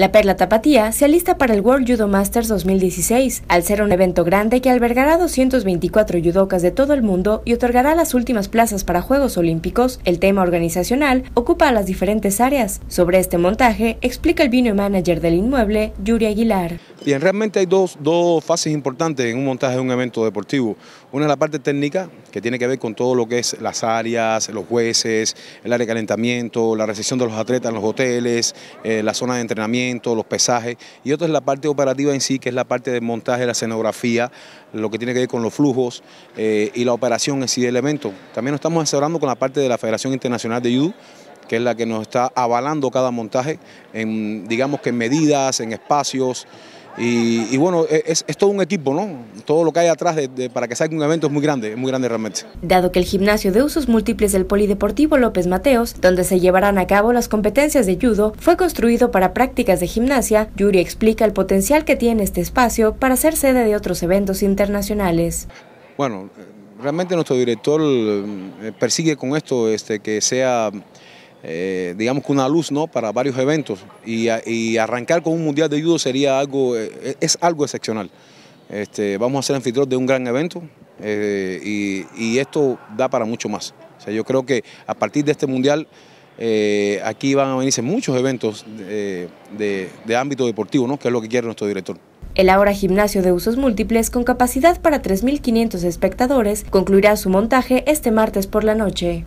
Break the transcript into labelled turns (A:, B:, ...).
A: La Perla Tapatía se alista para el World Judo Masters 2016, al ser un evento grande que albergará 224 judocas de todo el mundo y otorgará las últimas plazas para Juegos Olímpicos. El tema organizacional ocupa las diferentes áreas. Sobre este montaje, explica el vino manager del inmueble, Yuri Aguilar.
B: Bien, realmente hay dos, dos fases importantes en un montaje de un evento deportivo. Una es la parte técnica, que tiene que ver con todo lo que es las áreas, los jueces, el área de calentamiento, la recepción de los atletas en los hoteles, eh, la zona de entrenamiento los pesajes, y otra es la parte operativa en sí, que es la parte de montaje, la escenografía, lo que tiene que ver con los flujos eh, y la operación en sí de elementos. También estamos asesorando con la parte de la Federación Internacional de Judo, que es la que nos está avalando cada montaje, en, digamos que en medidas, en espacios, y, bueno, e, es, todo un equipo, ¿no? Todo lo que hay atrás para que salga un evento es muy grande, es muy grande realmente.
A: Dado que el gimnasio de usos múltiples del Polideportivo López Mateos, donde se llevarán a cabo las competencias de judo, fue construido para prácticas de gimnasia, Yuri explica el potencial que tiene este espacio para ser sede de otros eventos internacionales.
B: Bueno, eh, realmente nuestro director eh, persigue con esto este, que sea eh, digamos que una luz ¿no? para varios eventos y, arrancar con un mundial de judo sería algo, eh, es algo excepcional. Este, vamos a ser anfitrión de un gran evento eh, y, esto da para mucho más. sea, yo creo que a partir de este mundial aquí van a venirse muchos eventos de, ámbito deportivo, ¿no? que es lo que quiere nuestro director.
A: El ahora gimnasio de usos múltiples con capacidad para 3.500 espectadores concluirá su montaje este martes por la noche.